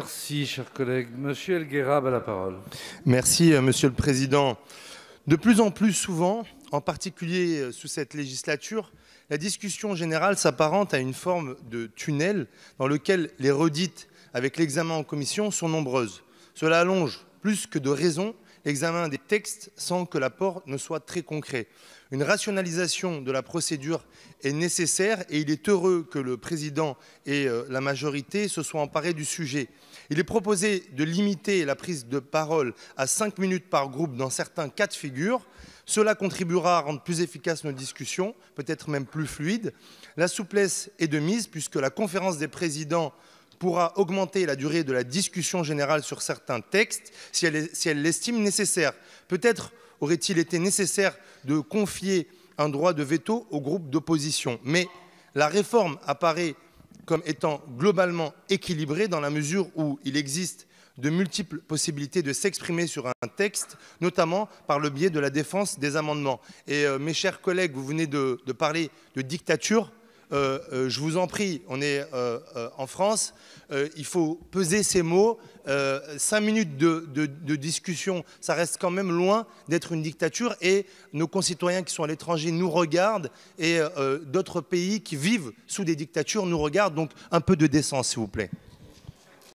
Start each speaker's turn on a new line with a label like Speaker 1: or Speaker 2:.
Speaker 1: Merci, cher collègue. Monsieur Elguerab a la parole. Merci, euh, Monsieur le Président. De plus en plus souvent, en particulier euh, sous cette législature, la discussion générale s'apparente à une forme de tunnel dans lequel les redites avec l'examen en commission sont nombreuses. Cela allonge plus que de raisons, examen des textes sans que l'apport ne soit très concret. Une rationalisation de la procédure est nécessaire et il est heureux que le président et euh, la majorité se soient emparés du sujet. Il est proposé de limiter la prise de parole à 5 minutes par groupe dans certains cas de figure. Cela contribuera à rendre plus efficace nos discussions, peut-être même plus fluides. La souplesse est de mise puisque la conférence des présidents pourra augmenter la durée de la discussion générale sur certains textes si elle l'estime nécessaire. Peut-être aurait-il été nécessaire de confier un droit de veto au groupe d'opposition, mais la réforme apparaît comme étant globalement équilibrée dans la mesure où il existe de multiples possibilités de s'exprimer sur un texte, notamment par le biais de la défense des amendements. Et euh, mes chers collègues, vous venez de parler de dictature. Euh, euh, je vous en prie, on est euh, en France, il faut peser ces mots. cinq minutes de, de, discussion, ça reste quand même loin d'être une dictature et nos concitoyens qui sont à l'étranger nous regardent et d'autres pays qui vivent sous des dictatures nous regardent, donc un peu de décence s'il vous plaît.